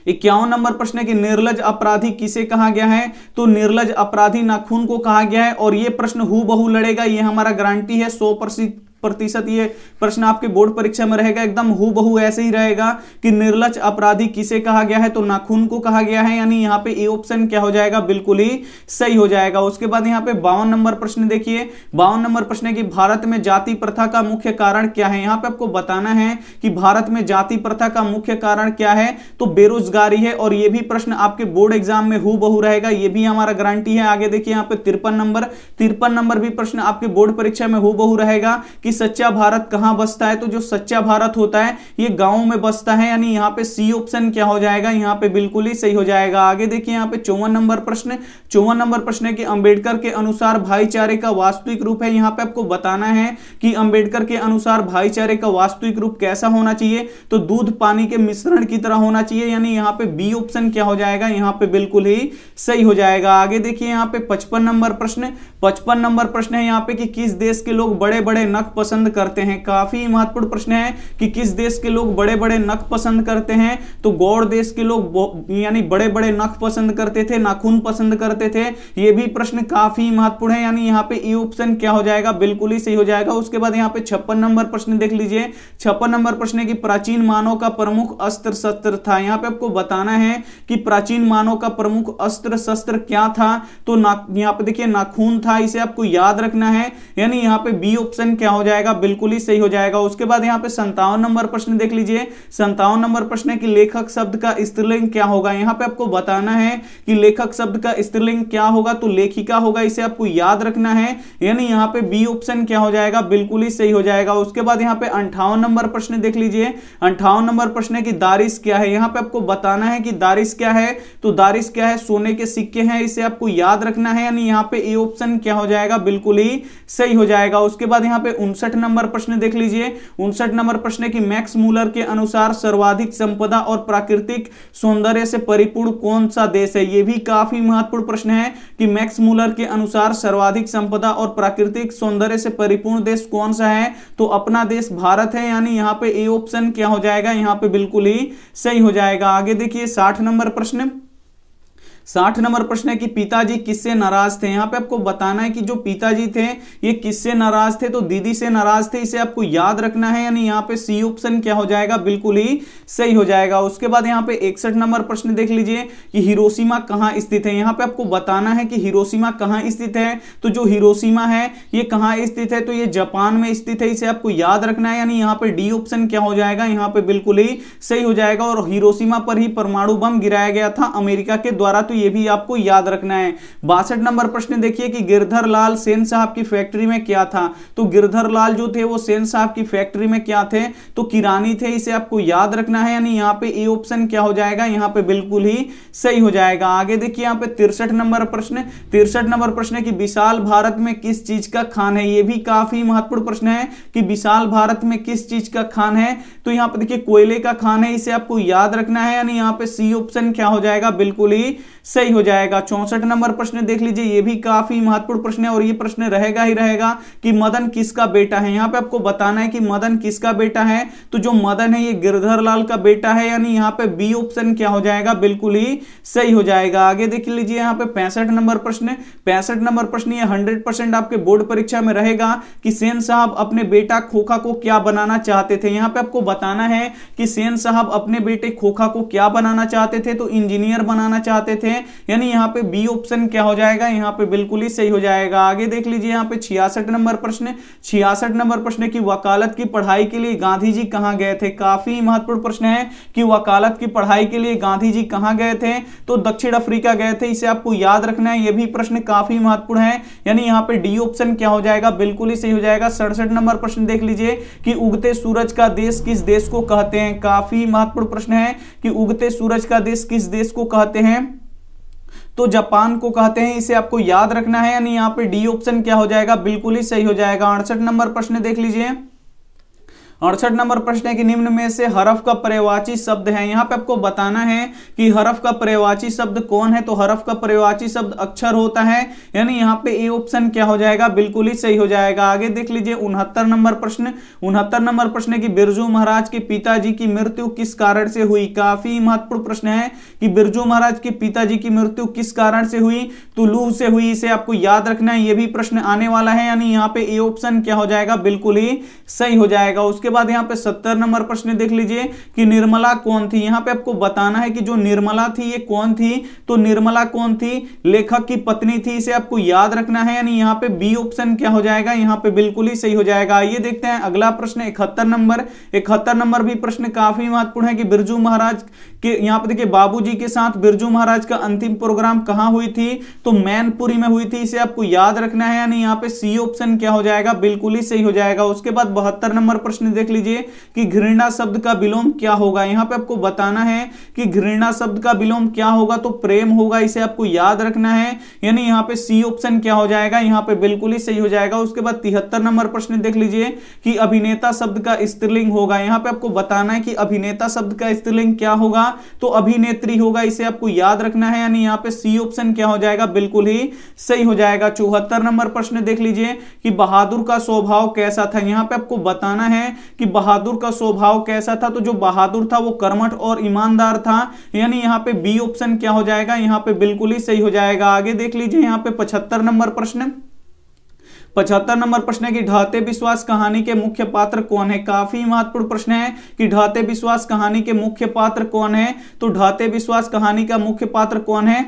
इक्यावन नंबर प्रश्न है कि निर्लज अपराधी किसे कहा गया है तो निर्लज अपराधी नाखून को कहा गया है और ये प्रश्न हु बहु लड़ेगा ये हमारा गारंटी है सौ प्रतिशत ये प्रश्न आपके बोर्ड परीक्षा में रहेगा एकदम हु बहु ऐसे ही रहेगा कि निर्लज अपराधी किसे कहा गया है तो नाखून को कहा गया है यानी यहाँ पे ए ऑप्शन क्या हो जाएगा बिल्कुल ही सही हो जाएगा उसके बाद यहाँ पे बावन नंबर प्रश्न देखिए बावन नंबर प्रश्न है कि भारत में जाति प्रथा का मुख्य कारण क्या है यहाँ पे आपको बताना है कि भारत में जाति प्रथा का मुख्य कारण क्या है तो बेरोजगारी है और ये भी प्रश्न आपके बोर्ड एग्जाम में हु बहु रहेगा ये भी हमारा गारंटी है आगे देखिए यहाँ पे तिरपन नंबर तिरपन नंबर भी प्रश्न आपके बोर्ड परीक्षा में हु बहु रहेगा कि कि सच्चा भारत कहां बसता है तो जो सच्चा भारत होता है ये गांव में बसता है यानी यहां पे सी ऑप्शन क्या हो जाएगा यहां पे बिल्कुल ही सही हो जाएगा आगे देखिए यहां पे चौवन नंबर प्रश्न चौवन नंबर प्रश्न के अंबेडकर के अनुसार भाईचारे का वास्तविक रूप है यहां पर आपको बताना है कि अंबेडकर के अनुसार भाईचारे का वास्तविक रूप कैसा होना चाहिए तो दूध पानी के मिश्रण की तरह होना चाहिए यानी यहां पर बी ऑप्शन क्या हो जाएगा यहां पर बिल्कुल ही सही हो जाएगा आगे देखिए यहां पर पचपन नंबर प्रश्न पचपन नंबर प्रश्न है यहां पर कि किस देश के लोग बड़े बड़े नख पसंद करते हैं काफी महत्वपूर्ण प्रश्न है कि किस देश के लोग बड़े बड़े नख पसंद करते हैं तो गौर देश के लोग यानी बड़े बड़े नख पसंद करते थे नाखून पसंद करते थे ये भी प्रश्न काफी महत्वपूर्ण है यानी यहाँ पे ई ऑप्शन क्या हो जाएगा बिल्कुल ही सही हो जाएगा उसके बाद यहाँ पे छप्पन नंबर प्रश्न देख लीजिए छप्पन नंबर प्रश्न की प्राचीन मानव का प्रमुख अस्त्र शस्त्र था यहाँ पे आपको बताना है कि प्राचीन मानव का प्रमुख अस्त्र शस्त्र क्या था तो यहाँ पे देखिए नाखून था इसे आपको याद रखना है यानी यहाँ पे बी ऑप्शन क्या हो जाएगा जाएगा बिल्कुल ही सही हो जाएगा उसके बाद यहाँ पे संतावन नंबर प्रश्न देख लीजिए संतावन नंबर प्रश्न है कि लेखक शब्द का स्त्रीलिंग क्या होगा यहाँ पे आपको बताना है कि लेखक शब्द का स्त्रीलिंग क्या होगा तो लेखिका होगा इसे आपको याद रखना है यानी यहाँ पे बी ऑप्शन क्या हो जाएगा बिल्कुल ही सही हो जाएगा उसके बाद यहाँ पे अंठावन नंबर प्रश्न देख लीजिए अंठावन नंबर प्रश्न है कि दारिश क्या है यहाँ पे आपको बताना है कि दारिश क्या है तो दारिश क्या है सोने के सिक्के हैं इसे आपको याद रखना है यानी यहाँ पे ए ऑप्शन क्या हो जाएगा बिल्कुल ही सही हो जाएगा उसके बाद यहाँ पे उनसठ उनसठ नंबर प्रश्न देख लीजिए उनसठ नंबर प्रश्न की मैक्स मूलर के अनुसार सर्वाधिक संपदा और प्राकृतिक सौंदर्य से परिपूर्ण कौन सा देश है यह भी काफी महत्वपूर्ण प्रश्न है कि मैक्स मूलर के अनुसार सर्वाधिक संपदा और प्राकृतिक सौंदर्य से परिपूर्ण देश कौन सा है तो अपना देश भारत है यानी यहाँ पे ए ऑप्शन क्या हो जाएगा यहाँ पे बिल्कुल ही सही हो जाएगा आगे देखिए साठ नंबर प्रश्न साठ नंबर प्रश्न है कि पिताजी किससे नाराज थे यहाँ पे आपको बताना है कि जो पिताजी थे ये किससे नाराज थे तो दीदी से नाराज थे इसे आपको याद रखना है यानी यहाँ पे सी ऑप्शन क्या हो जाएगा बिल्कुल ही सही हो जाएगा उसके बाद यहाँ पे इकसठ नंबर प्रश्न देख लीजिए कि हिरोसीमा कहाँ स्थित है यहाँ पे आपको बताना है कि हिरोसीमा कहाँ स्थित है तो जो हिरोसीमा है ये कहाँ स्थित है तो ये जापान में स्थित है इसे आपको याद रखना है यानी यहाँ पे डी ऑप्शन क्या हो जाएगा यहाँ पे बिल्कुल ही सही हो जाएगा और हिरोसीमा पर ही परमाणु बम गिराया गया था अमेरिका के द्वारा तो ये भी आपको याद रखना है बासठ नंबर प्रश्न देखिए कि गिरधर लाल सेन साहब की फैक्ट्री में क्या था तो गिरधर लाल जो थे वो सेन साहब की फैक्ट्री में क्या थे तो किरानी थे इसे आपको याद रखना है यानी यहाँ पे ए ऑप्शन क्या हो जाएगा यहाँ पे बिल्कुल ही सही हो जाएगा आगे देखिए यहाँ पे तिरसठ नंबर प्रश्न तिरसठ नंबर प्रश्न की विशाल भारत में किस चीज का खान है ये भी काफी महत्वपूर्ण प्रश्न है कि विशाल भारत में किस चीज का खान है तो यहाँ पे देखिए कोयले का खान है इसे आपको याद रखना है यानी यहाँ पे सी ऑप्शन क्या हो जाएगा बिल्कुल ही सही हो जाएगा चौसठ नंबर प्रश्न देख लीजिए ये भी काफी महत्वपूर्ण प्रश्न है और ये प्रश्न रहेगा ही रहेगा कि मदन किसका बेटा है यहाँ पे आपको बताना है कि मदन किसका बेटा है तो जो मदन है ये गिरधर लाल का बेटा है यानी यहाँ पे बी ऑप्शन क्या हो जाएगा बिल्कुल ही सही हो जाएगा आगे देख लीजिए यहाँ पे पैंसठ नंबर प्रश्न पैंसठ नंबर प्रश्न ये हंड्रेड आपके बोर्ड परीक्षा में रहेगा कि सेन साहब अपने बेटा खोखा को क्या बनाना चाहते थे यहाँ पे आपको बताना है कि सेन साहब अपने बेटे खोखा को क्या बनाना चाहते थे तो इंजीनियर बनाना चाहते थे हैं यानी यहाँ पे बी ऑप्शन क्या हो जाएगा यहाँ पे बिल्कुल ही सही हो जाएगा आगे देख लीजिए यहाँ पे छियासठ नंबर प्रश्न छियासठ नंबर प्रश्न की वकालत की पढ़ाई के लिए गांधी जी कहाँ गए थे काफी महत्वपूर्ण प्रश्न है कि वकालत की पढ़ाई के लिए गांधी जी कहाँ गए थे तो दक्षिण अफ्रीका गए थे इसे आपको याद रखना है ये भी प्रश्न काफी महत्वपूर्ण है यानी यहाँ पे डी ऑप्शन क्या हो जाएगा बिल्कुल ही सही हो जाएगा सड़सठ नंबर प्रश्न देख लीजिए कि उगते सूरज का देश किस देश को कहते हैं काफी महत्वपूर्ण प्रश्न है कि उगते सूरज का देश किस देश को कहते हैं तो जापान को कहते हैं इसे आपको याद रखना है यानी यहां पे डी ऑप्शन क्या हो जाएगा बिल्कुल ही सही हो जाएगा अड़सठ नंबर प्रश्न देख लीजिए अड़सठ नंबर प्रश्न है कि निम्न में से हरफ का प्रयवाची शब्द है यहाँ पे आपको बताना है कि हरफ का प्रयवाची शब्द कौन है तो हरफ का पर्यवाची शब्द अक्षर होता है यानी यहाँ पे ए ऑप्शन क्या हो जाएगा बिल्कुल ही सही हो जाएगा आगे देख लीजिए उनहत्तर नंबर प्रश्न उनहत्तर नंबर प्रश्न है कि बिरजू महाराज के पिताजी की मृत्यु किस कारण से हुई काफी महत्वपूर्ण प्रश्न है कि बिरजू महाराज के पिताजी की मृत्यु किस कारण से हुई तो लू से हुई इसे आपको याद रखना है ये भी प्रश्न आने वाला है यानी यहाँ पे ए ऑप्शन क्या हो जाएगा बिल्कुल ही सही हो जाएगा उसके उसके बाद यहाँ पे सत्तर नंबर प्रश्न देख लीजिए कि निर्मला कौन थी यहाँ पे आपको बताना है कि जो निर्मला थी ये कौन थी तो निर्मला कौन थी लेखक की पत्नी थी इसे आपको याद रखना है यानी यहाँ पे बी ऑप्शन क्या हो जाएगा यहाँ पे बिल्कुल ही सही हो जाएगा आइए देखते हैं अगला प्रश्न इकहत्तर नंबर इकहत्तर नंबर भी प्रश्न काफी महत्वपूर्ण है कि बिरजू महाराज के यहाँ पे देखिए बाबू के साथ बिरजू महाराज का अंतिम प्रोग्राम कहाँ हुई थी तो मैनपुरी में हुई थी इसे आपको याद रखना है यानी यहाँ पे सी ऑप्शन क्या हो जाएगा बिल्कुल ही सही हो जाएगा उसके बाद बहत्तर नंबर प्रश्न देख लीजिए कि घृणा शब्द का विलोम क्या होगा यहां पे आपको बताना है कि घृणा शब्द का विलोम क्या होगा तो प्रेम होगा इसे आपको याद रखना है यानी यहां पे सी ऑप्शन क्या हो जाएगा यहां पे बिल्कुल ही सही हो जाएगा उसके बाद तिहत्तर नंबर प्रश्न देख लीजिए कि अभिनेता शब्द का स्त्रीलिंग होगा यहां पर आपको बताना है कि अभिनेता शब्द का स्त्रीलिंग क्या होगा तो अभिनेत्री होगा इसे आपको याद रखना है यानी यहां पर सी ऑप्शन क्या हो जाएगा बिल्कुल ही सही हो जाएगा चौहत्तर नंबर प्रश्न देख लीजिए कि बहादुर का स्वभाव कैसा था यहां पे आपको बताना है कि बहादुर का स्वभाव कैसा था तो जो बहादुर था वो कर्मठ और ईमानदार था यानी यहाँ पे बी ऑप्शन क्या हो जाएगा यहाँ पे बिल्कुल ही सही हो जाएगा आगे देख लीजिए यहाँ पे पचहत्तर नंबर प्रश्न पचहत्तर नंबर प्रश्न है कि ढाते विश्वास कहानी के मुख्य पात्र कौन है काफी महत्वपूर्ण प्रश्न है कि ढाते विश्वास कहानी के मुख्य पात्र कौन है तो ढाते विश्वास कहानी का मुख्य पात्र कौन है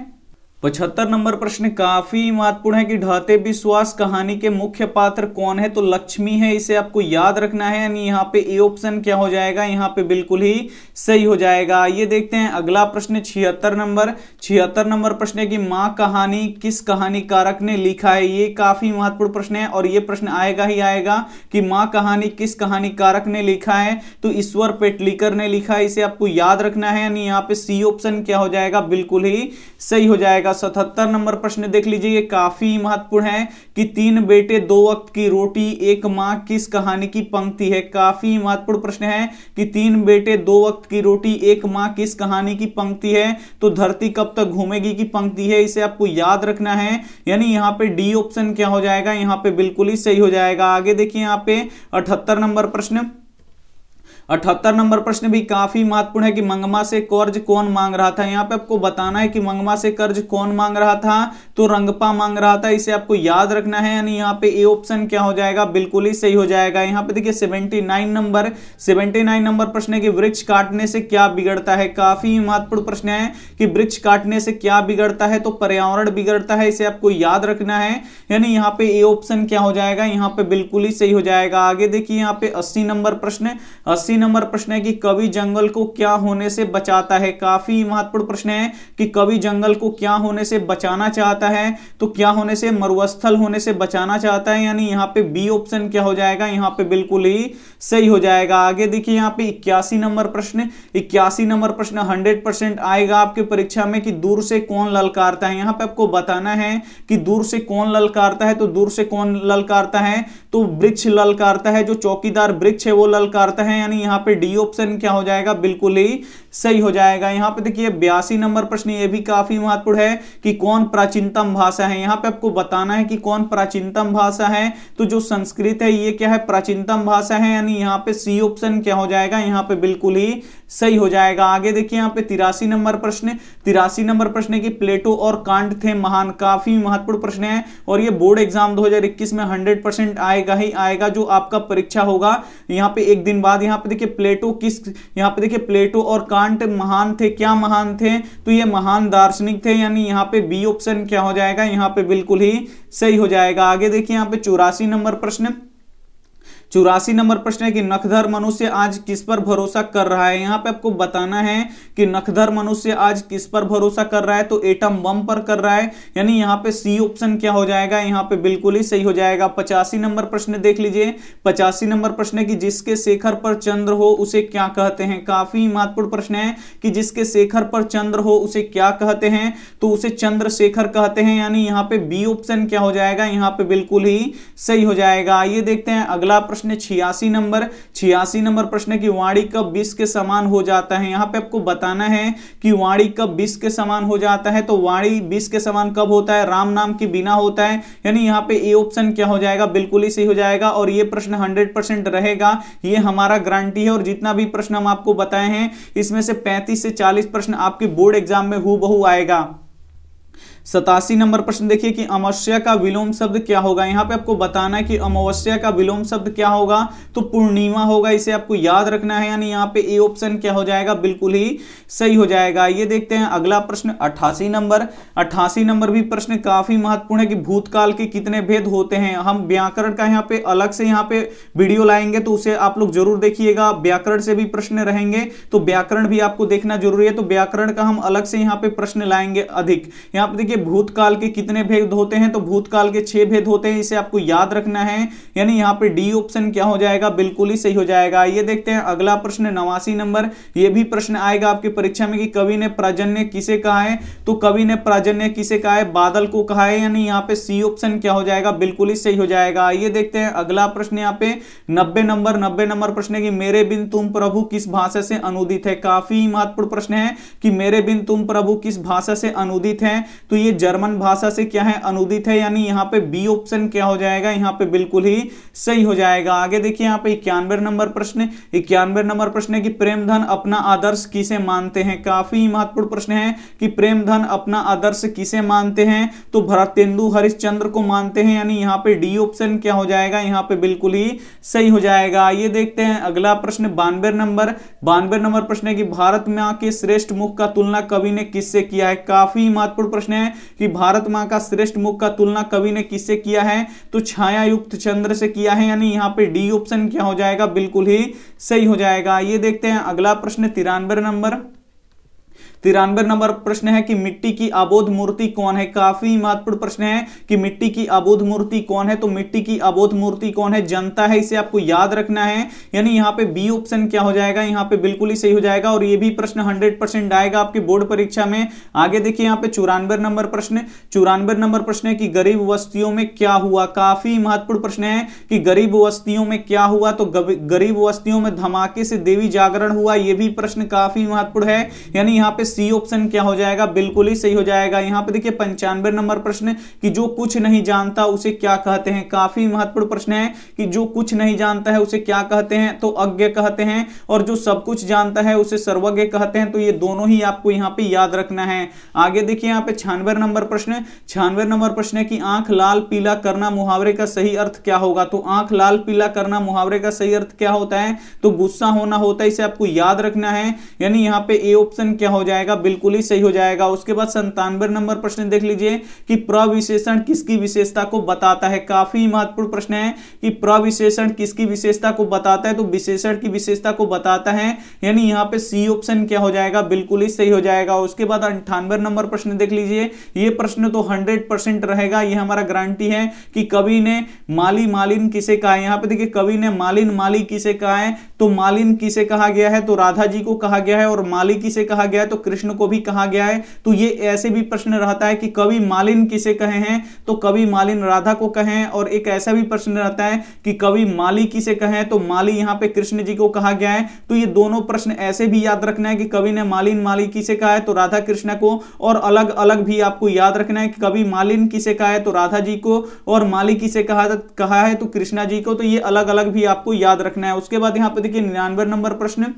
पचहत्तर नंबर प्रश्न काफी महत्वपूर्ण है कि ढाते विश्वास कहानी के मुख्य पात्र कौन है तो लक्ष्मी है इसे आपको याद रखना है यानी यहाँ पे ए ऑप्शन क्या हो जाएगा यहाँ पे बिल्कुल ही सही हो जाएगा ये देखते हैं अगला प्रश्न छिहत्तर नंबर छिहत्तर नंबर प्रश्न है कि माँ कहानी किस कहानी कारक ने लिखा है ये काफी महत्वपूर्ण प्रश्न है और ये प्रश्न आएगा ही आएगा कि माँ कहानी किस कहानी कारक ने लिखा है तो ईश्वर पेटलीकर ने लिखा है इसे आपको याद रखना है यानी यहाँ पे सी ऑप्शन क्या हो जाएगा बिल्कुल ही सही हो जाएगा का सतहत्तर नंबर प्रश्न देख लीजिए काफी महत्वपूर्ण है कि तीन बेटे दो वक्त की रोटी एक माँ किस कहानी की पंक्ति है काफी महत्वपूर्ण प्रश्न है कि तीन बेटे दो वक्त की रोटी एक माँ किस कहानी की पंक्ति है तो धरती कब तक घूमेगी की पंक्ति है इसे आपको याद रखना है यानी यहाँ पे डी ऑप्शन क्या हो जाएगा यहाँ पे बिल्कुल ही सही हो जाएगा आगे देखिए यहाँ पे अठहत्तर नंबर प्रश्न अठहत्तर नंबर प्रश्न भी काफी महत्वपूर्ण है कि मंगमा से कर्ज कौन मांग रहा था यहाँ पे आपको बताना है कि मंगमा से कर्ज कौन मांग रहा था तो रंगपा मांग रहा था इसे आपको याद रखना है यानी यहाँ पे ए ऑप्शन क्या हो जाएगा बिल्कुल ही सही हो जाएगा यहाँ पे देखिए सेवेंटी नंबर सेवेंटी नंबर प्रश्न है कि वृक्ष काटने से क्या बिगड़ता है काफी महत्वपूर्ण प्रश्न है कि वृक्ष काटने से क्या बिगड़ता है तो पर्यावरण बिगड़ता है इसे आपको याद रखना है यानी यहाँ पे ए ऑप्शन क्या हो जाएगा यहाँ पे बिल्कुल ही सही हो जाएगा आगे देखिए यहाँ पे अस्सी नंबर प्रश्न अस्सी अस्सी नंबर प्रश्न है कि कवि जंगल को क्या होने से बचाता है काफी महत्वपूर्ण प्रश्न है कि कवि जंगल को क्या होने से बचाना चाहता है तो क्या होने से मरुस्थल होने से बचाना चाहता है यानी यहाँ पे बी ऑप्शन क्या हो जाएगा यहाँ पे बिल्कुल ही सही हो जाएगा आगे देखिए यहाँ पे इक्यासी नंबर प्रश्न इक्यासी नंबर प्रश्न हंड्रेड परसेंट आएगा आपके परीक्षा में कि दूर से कौन ललकारता है यहाँ पे आपको बताना है कि दूर से कौन ललकारता है तो दूर से कौन ललकारता है तो वृक्ष ललकारता है जो चौकीदार वृक्ष है वो ललकारता है यानी यहाँ पे डी ऑप्शन क्या हो जाएगा बिल्कुल ही सही हो जाएगा यहाँ पे देखिए बयासी नंबर प्रश्न ये भी काफी महत्वपूर्ण है कि कौन प्राचीनतम भाषा है यहाँ पे आपको बताना है कि कौन प्राचीनतम भाषा है तो जो संस्कृत है ये क्या है प्राचीनतम भाषा है यानी यहाँ पे सी ऑप्शन क्या हो जाएगा यहाँ पे बिल्कुल ही सही हो जाएगा आगे देखिए यहाँ पे तिरासी नंबर प्रश्न तिरासी नंबर प्रश्न की प्लेटो और कांड थे महान काफी महत्वपूर्ण प्रश्न है और ये बोर्ड एग्जाम दो में हंड्रेड परसेंट आएगा ही आएगा जो आपका परीक्षा होगा यहाँ पे एक दिन बाद यहाँ पे देखिए प्लेटो किस यहाँ पे देखिए प्लेटो और कांट कांट महान थे क्या महान थे तो ये महान दार्शनिक थे यानी यहाँ पे बी ऑप्शन क्या हो जाएगा यहाँ पे बिल्कुल ही सही हो जाएगा आगे देखिए यहाँ पे चौरासी नंबर प्रश्न चौरासी नंबर प्रश्न है कि नखधर मनुष्य आज किस पर भरोसा कर रहा है यहाँ पे आपको बताना है कि नखधर मनुष्य आज किस पर भरोसा कर रहा है तो एटम बम पर कर रहा है यानी यहाँ पे सी ऑप्शन क्या हो जाएगा यहाँ पे बिल्कुल ही सही हो जाएगा पचासी नंबर प्रश्न देख लीजिए पचासी नंबर प्रश्न है कि जिसके शेखर पर चंद्र हो उसे क्या कहते हैं काफी महत्वपूर्ण प्रश्न है कि जिसके शेखर पर चंद्र हो उसे क्या कहते हैं तो उसे चंद्रशेखर कहते हैं यानी यहाँ पे बी ऑप्शन क्या हो जाएगा यहाँ पे बिल्कुल ही सही हो जाएगा आइए देखते हैं अगला प्रश्न प्रश्न छियासी नंबर छियासी नंबर प्रश्न की वाणी कब बीस के समान हो जाता है यहां पे आपको बताना है कि वाणी कब बीस के समान हो जाता है तो वाणी बीस के समान कब होता है राम नाम के बिना होता है यानी यहाँ पे ए ऑप्शन क्या हो जाएगा बिल्कुल ही सही हो जाएगा और ये प्रश्न हंड्रेड रहेगा ये हमारा गारंटी है और जितना भी प्रश्न हम आपको बताए हैं इसमें से पैंतीस से चालीस प्रश्न आपके बोर्ड एग्जाम में हु आएगा सतासी नंबर प्रश्न देखिए कि अमावस्या का विलोम शब्द क्या होगा यहाँ पे आपको बताना है कि अमावस्या का विलोम शब्द क्या होगा तो पूर्णिमा होगा इसे आपको याद रखना है यानी यहाँ पे ए ऑप्शन क्या हो जाएगा बिल्कुल ही सही हो जाएगा ये देखते हैं अगला प्रश्न अट्ठासी नंबर अट्ठासी नंबर भी प्रश्न काफी महत्वपूर्ण है कि भूतकाल के कितने भेद होते हैं हम व्याकरण का यहाँ पे अलग से यहाँ पे वीडियो लाएंगे तो उसे आप लोग जरूर देखिएगा व्याकरण से भी प्रश्न रहेंगे तो व्याकरण भी आपको देखना जरूरी है तो व्याकरण का हम अलग से यहाँ पे प्रश्न लाएंगे अधिक यहाँ पे देखिए देखिए भूतकाल के कितने भेद होते हैं तो भूतकाल के छह भेद होते हैं इसे आपको याद रखना है यानी यहाँ पे डी ऑप्शन क्या हो जाएगा बिल्कुल ही सही हो जाएगा ये देखते हैं अगला प्रश्न नवासी नंबर ये भी प्रश्न आएगा आपकी परीक्षा में कि कवि ने प्राजन्य किसे कहा है तो कवि ने प्राजन्य किसे कहा है बादल को कहा है यानी यहाँ पे सी ऑप्शन क्या हो जाएगा बिल्कुल ही सही हो जाएगा ये देखते हैं अगला प्रश्न यहाँ पे नब्बे नंबर नब्बे नंबर प्रश्न है कि मेरे बिन तुम प्रभु किस भाषा से अनुदित है काफी महत्वपूर्ण प्रश्न है कि मेरे बिन तुम प्रभु किस भाषा से अनुदित है तो ये जर्मन भाषा से क्या है अनुदित है यानी यहाँ पे बी ऑप्शन क्या हो जाएगा यहाँ पे बिल्कुल ही सही हो जाएगा आगे देखिए यहाँ पे इक्यानवे नंबर प्रश्न इक्यानवे नंबर प्रश्न है कि प्रेमधन अपना आदर्श किसे मानते हैं काफी महत्वपूर्ण प्रश्न है कि प्रेमधन अपना आदर्श किसे मानते हैं तो भरतेंदु हरिश्चंद्र को मानते हैं यानी यहाँ पे डी ऑप्शन क्या हो जाएगा यहाँ पे बिल्कुल ही सही हो जाएगा ये देखते हैं अगला प्रश्न बानवे नंबर बानवे नंबर प्रश्न है कि भारत में आके श्रेष्ठ मुख का तुलना कवि ने किससे किया है काफी महत्वपूर्ण प्रश्न है कि भारत माँ का श्रेष्ठ मुख का तुलना कवि ने किससे किया है तो छाया युक्त चंद्र से किया है यानी यहाँ पे डी ऑप्शन क्या हो जाएगा बिल्कुल ही सही हो जाएगा ये देखते हैं अगला प्रश्न तिरानवे नंबर तिरानवे नंबर प्रश्न है कि मिट्टी की आबोध मूर्ति कौन है काफी महत्वपूर्ण प्रश्न है कि मिट्टी की आबोध मूर्ति कौन है तो मिट्टी की आबोध मूर्ति कौन है जनता है इसे आपको याद रखना है यानी यहाँ पे बी ऑप्शन क्या हो जाएगा यहाँ पे बिल्कुल ही सही हो जाएगा और ये भी प्रश्न हंड्रेड आएगा आपके बोर्ड परीक्षा में आगे देखिए यहाँ पे चौरानवे नंबर प्रश्न चौरानवे नंबर प्रश्न है कि गरीब वस्तियों में क्या हुआ काफी महत्वपूर्ण प्रश्न है कि गरीब वस्तियों में क्या हुआ तो गरीब वस्तियों में धमाके से देवी जागरण हुआ यह भी प्रश्न काफी महत्वपूर्ण है यानी यहाँ पे सी ऑप्शन क्या हो जाएगा बिल्कुल ही सही हो जाएगा यहाँ पे देखिए पंचानवे नंबर प्रश्न कि जो कुछ नहीं जानता उसे क्या कहते हैं काफी महत्वपूर्ण प्रश्न है कि जो कुछ नहीं जानता है उसे क्या कहते हैं तो अज्ञ कहते हैं और जो सब कुछ जानता है उसे सर्वज्ञ कहते हैं तो ये दोनों ही आपको यहाँ पे याद रखना है आगे देखिए यहाँ पे छानवे नंबर प्रश्न छानवे नंबर प्रश्न है कि आंख लाल पीला करना मुहावरे का सही अर्थ क्या होगा तो आंख लाल पीला करना मुहावरे का सही अर्थ क्या होता है तो गुस्सा होना होता है इसे आपको याद रखना है यानी यहाँ पे ए ऑप्शन क्या हो जाएगा जाएगा बिल्कुल ही सही हो जाएगा उसके बाद संतानवे नंबर प्रश्न देख लीजिए कि प्रविशेषण किसकी विशेषता को बताता है काफी महत्वपूर्ण प्रश्न है कि प्रविशेषण किसकी विशेषता को बताता है तो विशेषण की विशेषता को बताता है यानी यहाँ पे सी ऑप्शन क्या हो जाएगा बिल्कुल ही सही हो जाएगा उसके बाद अंठानवे नंबर प्रश्न देख लीजिए ये प्रश्न तो हंड्रेड रहेगा ये हमारा गारंटी है कि कवि ने माली मालिन किसे कहा यहाँ पे देखिए कवि ने मालिन माली किसे कहा है तो मालिन किसे कहा गया है तो राधा जी को कहा गया है और माली किसे कहा गया है तो कृष्ण को भी कहा गया है तो ये ऐसे भी प्रश्न रहता है कि कवि मालिन किसे कहे हैं तो कवि मालिन राधा को कहे हैं और एक ऐसा भी प्रश्न रहता है कि कवि माली किसे कहे तो माली यहाँ पे कृष्ण जी को कहा गया है तो ये दोनों प्रश्न ऐसे भी याद रखना है कि कवि ने मालिन माली किसे कहा है तो राधा कृष्ण को और अलग अलग भी आपको याद रखना है कि कवि मालिन किसे कहा है तो राधा जी को और माली किसे कहा कहा है तो कृष्णा जी को तो ये अलग अलग भी आपको याद रखना है उसके बाद यहाँ पे देखिए निन्यानवे नंबर प्रश्न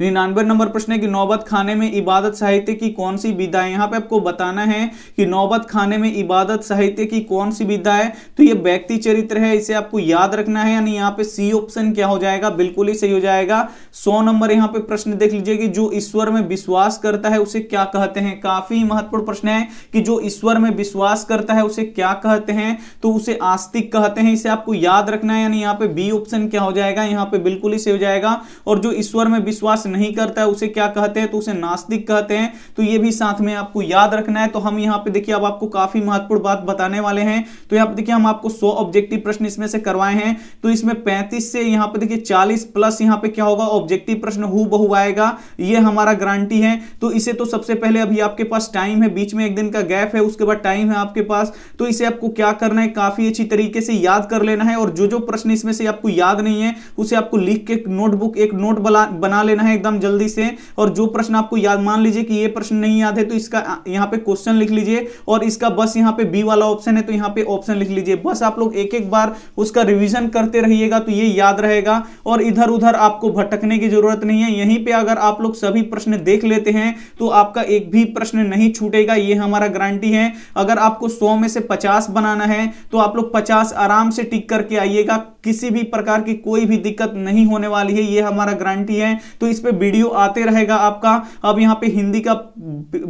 निन्यानवे नंबर प्रश्न है की नौबत खाने में इबादत साहित्य की कौन सी विधा है यहाँ पे आपको बताना है कि नौबत खाने में इबादत साहित्य की कौन सी विधा है तो ये व्यक्ति चरित्र है इसे आपको याद रखना है यानी यहाँ पे सी ऑप्शन क्या हो जाएगा बिल्कुल ही सही हो जाएगा सौ नंबर यहाँ पे प्रश्न देख लीजिए कि जो ईश्वर में विश्वास करता है उसे क्या कहते हैं काफी महत्वपूर्ण प्रश्न है कि जो ईश्वर में विश्वास करता है उसे क्या कहते हैं तो उसे आस्तिक कहते हैं इसे आपको याद रखना है यानी यहाँ पे बी ऑप्शन क्या हो जाएगा यहाँ पे बिल्कुल ही सही हो जाएगा और जो ईश्वर में विश्वास नहीं करता है उसे क्या कहते हैं तो उसे नास्तिक कहते हैं तो ये भी साथ में आपको याद रखना है तो हम यहाँ पे देखिए अब आपको काफी महत्वपूर्ण बात बताने वाले हैं तो यहाँ पे देखिए हम आपको सौ ऑब्जेक्टिव प्रश्न इसमें से करवाए हैं तो इसमें पैंतीस से यहाँ पे देखिए चालीस प्लस यहाँ पे क्या होगा ऑब्जेक्टिव प्रश्न हु बहु आएगा ये हमारा गारंटी है तो इसे तो सबसे पहले अभी आपके पास टाइम है बीच में एक दिन का गैप है उसके बाद टाइम है आपके पास तो इसे आपको क्या करना है काफी अच्छी तरीके से याद कर लेना है और जो जो प्रश्न इसमें से आपको याद नहीं है उसे आपको लिख के नोटबुक एक नोट बना लेना है एकदम जल्दी से और जो प्रश्न आपको याद मान लीजिए कि ये प्रश्न नहीं याद है तो इसका यहाँ पे क्वेश्चन लिख लीजिए और इसका बस यहाँ पे बी वाला ऑप्शन है तो यहाँ पे ऑप्शन लिख लीजिए बस आप लोग एक एक बार उसका रिविजन करते रहिएगा तो ये याद रहेगा और इधर उधर आपको भटकने की जरूरत नहीं है यहीं पर अगर आप लोग सभी प्रश्न देख लेते हैं तो आपका एक भी प्रश्न नहीं छूटेगा ये हमारा गारंटी है अगर आपको सौ में से पचास बनाना है तो आप लोग पचास आराम से टिक करके आइएगा किसी भी प्रकार की कोई भी दिक्कत नहीं होने वाली है ये हमारा गारंटी है तो इस पे वीडियो आते रहेगा आपका अब यहाँ पे हिंदी का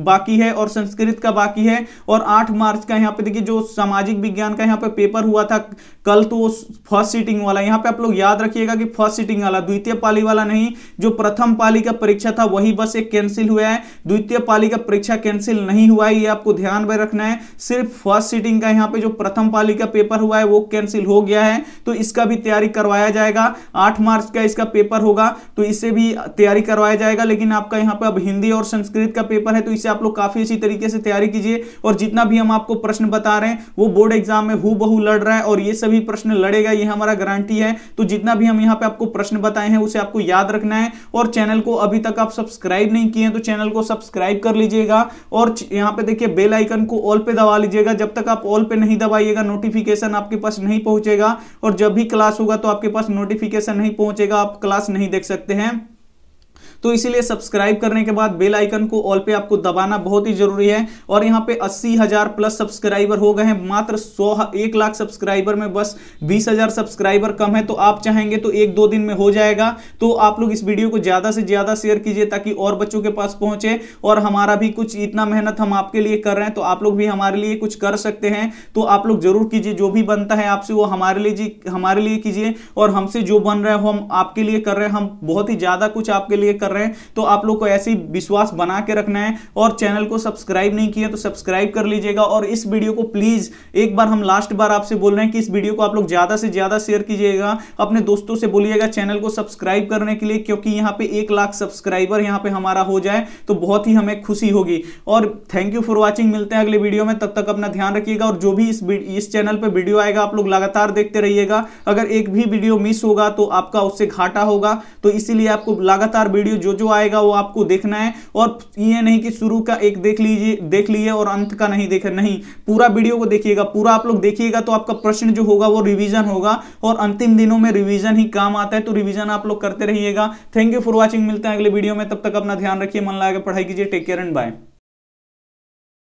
बाकी है और संस्कृत का बाकी है और 8 मार्च का यहाँ पे देखिए जो सामाजिक विज्ञान का यहाँ पे पेपर हुआ था कल तो फर्स्ट सीटिंग वाला यहाँ पे आप लोग याद रखिएगा कि फर्स्ट सीटिंग वाला द्वितीय पाली वाला नहीं जो प्रथम पाली का परीक्षा था वही बस एक कैंसिल हुआ है द्वितीय पाली का परीक्षा कैंसिल नहीं हुआ है ये आपको ध्यान में रखना है सिर्फ फर्स्ट सीटिंग का यहाँ पे जो प्रथम पाली का पेपर हुआ है वो कैंसिल हो गया है तो इसका भी तैयारी करवाया जाएगा आठ मार्च का इसका पेपर होगा तो इसे भी तैयारी करवाया जाएगा लेकिन आपका यहाँ पे अब हिंदी और संस्कृत का पेपर है तो इसे आप लोग काफी अच्छी तरीके से तैयारी कीजिए और जितना भी हम आपको प्रश्न बता रहे हैं वो बोर्ड एग्जाम में हु बहु लड़ रहा है और ये सभी प्रश्न लड़ेगा ये हमारा गारंटी है तो जितना भी हम यहाँ पे आपको प्रश्न बताए हैं उसे आपको याद रखना है और चैनल को अभी तक आप सब्सक्राइब नहीं किए तो चैनल को सब्सक्राइब कर लीजिएगा और यहाँ पे देखिए बेल आइकन को ऑल पे दबा लीजिएगा जब तक आप ऑल पे नहीं दबाइएगा नोटिफिकेशन आपके पास नहीं पहुंचेगा और जब भी क्लास होगा तो आपके पास नोटिफिकेशन नहीं पहुंचेगा आप क्लास नहीं देख सकते हैं तो इसीलिए सब्सक्राइब करने के बाद बेल आइकन को ऑल पे आपको दबाना बहुत ही जरूरी है और यहाँ पे अस्सी हजार प्लस सब्सक्राइबर हो गए हैं मात्र सौ एक लाख सब्सक्राइबर में बस बीस हजार सब्सक्राइबर कम है तो आप चाहेंगे तो एक दो दिन में हो जाएगा तो आप लोग इस वीडियो को ज्यादा से ज्यादा शेयर कीजिए ताकि और बच्चों के पास पहुंचे और हमारा भी कुछ इतना मेहनत हम आपके लिए कर रहे हैं तो आप लोग भी हमारे लिए कुछ कर सकते हैं तो आप लोग जरूर कीजिए जो भी बनता है आपसे वो हमारे लिए हमारे लिए कीजिए और हमसे जो बन रहे हो हम आपके लिए कर रहे हैं हम बहुत ही ज्यादा कुछ आपके लिए कर रहे हैं रहे हैं तो आप लोग को ऐसे ही विश्वास बना के रखना है और चैनल को सब्सक्राइब नहीं किया तो सब्सक्राइब कर लीजिएगा और इस वीडियो को प्लीज़ एक बार हम लास्ट बार आपसे बोल रहे हैं कि इस वीडियो को आप लोग ज़्यादा से ज़्यादा शेयर कीजिएगा अपने दोस्तों से बोलिएगा चैनल को सब्सक्राइब करने के लिए क्योंकि यहाँ पे एक लाख सब्सक्राइबर यहाँ पे हमारा हो जाए तो बहुत ही हमें खुशी होगी और थैंक यू फॉर वॉचिंग मिलते हैं अगले वीडियो में तब तक अपना ध्यान रखिएगा और जो भी इस इस चैनल पर वीडियो आएगा आप लोग लगातार देखते रहिएगा अगर एक भी वीडियो मिस होगा तो आपका उससे घाटा होगा तो इसीलिए आपको लगातार वीडियो लीजिए जो जो आएगा वो आपको देखना है और ये नहीं कि शुरू का एक देख लीजिए देख लीजिए और अंत का नहीं देख नहीं पूरा वीडियो को देखिएगा पूरा आप लोग देखिएगा तो आपका प्रश्न जो होगा वो रिविजन होगा और अंतिम दिनों में रिविजन ही काम आता है तो रिविजन आप लोग करते रहिएगा थैंक यू फॉर वॉचिंग मिलते हैं अगले वीडियो में तब तक अपना ध्यान रखिए मन लगा पढ़ाई कीजिए टेक केयर एंड बाय